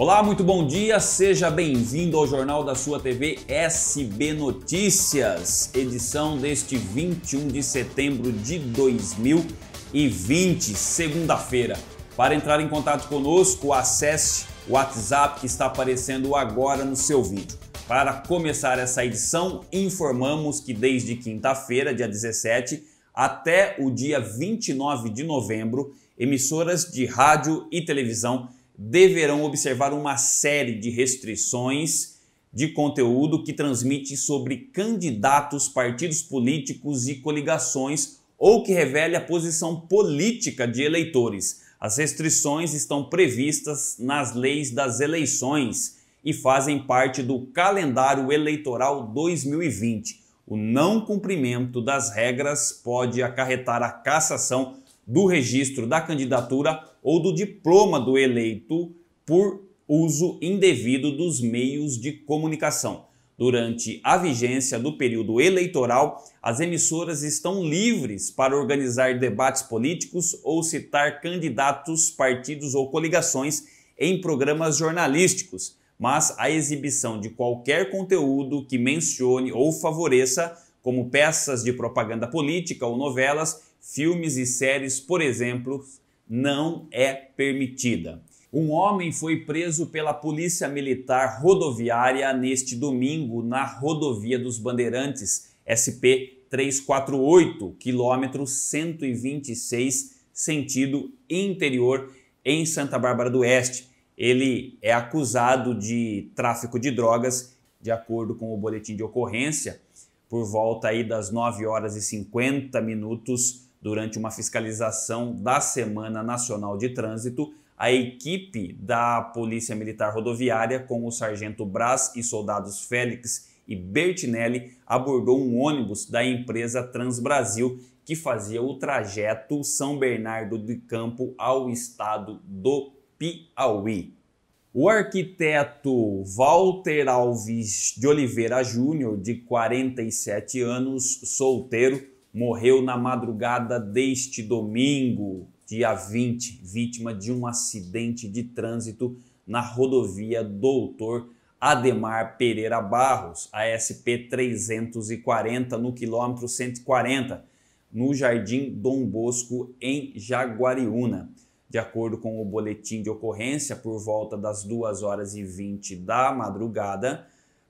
Olá, muito bom dia, seja bem-vindo ao Jornal da Sua TV SB Notícias, edição deste 21 de setembro de 2020, segunda-feira. Para entrar em contato conosco, acesse o WhatsApp que está aparecendo agora no seu vídeo. Para começar essa edição, informamos que desde quinta-feira, dia 17, até o dia 29 de novembro, emissoras de rádio e televisão deverão observar uma série de restrições de conteúdo que transmite sobre candidatos, partidos políticos e coligações ou que revele a posição política de eleitores. As restrições estão previstas nas leis das eleições e fazem parte do calendário eleitoral 2020. O não cumprimento das regras pode acarretar a cassação do registro da candidatura ou do diploma do eleito por uso indevido dos meios de comunicação. Durante a vigência do período eleitoral, as emissoras estão livres para organizar debates políticos ou citar candidatos, partidos ou coligações em programas jornalísticos, mas a exibição de qualquer conteúdo que mencione ou favoreça como peças de propaganda política ou novelas, filmes e séries, por exemplo, não é permitida. Um homem foi preso pela Polícia Militar Rodoviária neste domingo na Rodovia dos Bandeirantes, SP 348, quilômetro 126, sentido interior, em Santa Bárbara do Oeste. Ele é acusado de tráfico de drogas, de acordo com o boletim de ocorrência por volta aí das 9 horas e 50 minutos, durante uma fiscalização da Semana Nacional de Trânsito, a equipe da Polícia Militar Rodoviária, com o sargento Brás e soldados Félix e Bertinelli, abordou um ônibus da empresa Transbrasil que fazia o trajeto São Bernardo de Campo ao estado do Piauí. O arquiteto Walter Alves de Oliveira Júnior, de 47 anos, solteiro, morreu na madrugada deste domingo, dia 20, vítima de um acidente de trânsito na rodovia Doutor Ademar Pereira Barros, ASP 340, no quilômetro 140, no Jardim Dom Bosco, em Jaguariúna. De acordo com o boletim de ocorrência, por volta das 2 horas e 20 da madrugada,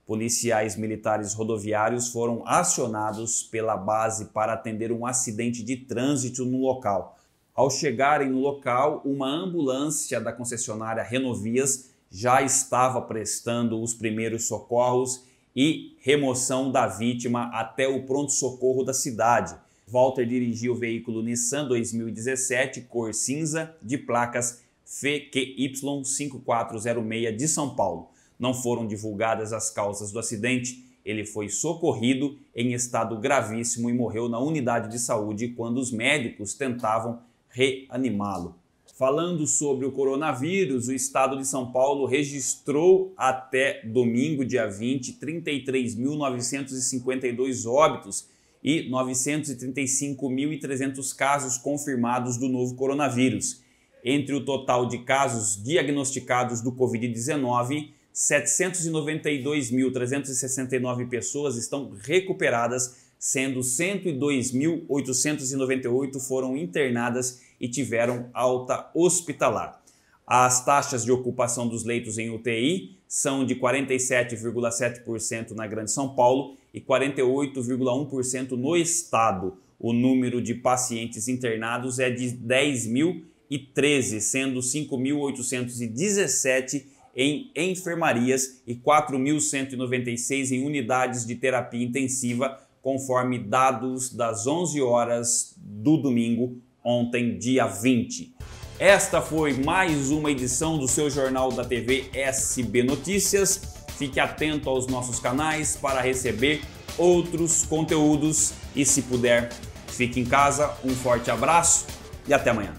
policiais militares rodoviários foram acionados pela base para atender um acidente de trânsito no local. Ao chegarem no local, uma ambulância da concessionária Renovias já estava prestando os primeiros socorros e remoção da vítima até o pronto-socorro da cidade. Walter dirigiu o veículo Nissan 2017 cor cinza de placas FQY5406 de São Paulo. Não foram divulgadas as causas do acidente. Ele foi socorrido em estado gravíssimo e morreu na unidade de saúde quando os médicos tentavam reanimá-lo. Falando sobre o coronavírus, o estado de São Paulo registrou até domingo, dia 20, 33.952 óbitos e 935.300 casos confirmados do novo coronavírus. Entre o total de casos diagnosticados do Covid-19, 792.369 pessoas estão recuperadas, sendo 102.898 foram internadas e tiveram alta hospitalar. As taxas de ocupação dos leitos em UTI são de 47,7% na Grande São Paulo e 48,1% no estado. O número de pacientes internados é de 10.013, sendo 5.817 em enfermarias e 4.196 em unidades de terapia intensiva, conforme dados das 11 horas do domingo, ontem, dia 20. Esta foi mais uma edição do seu jornal da TV SB Notícias. Fique atento aos nossos canais para receber outros conteúdos e se puder, fique em casa. Um forte abraço e até amanhã.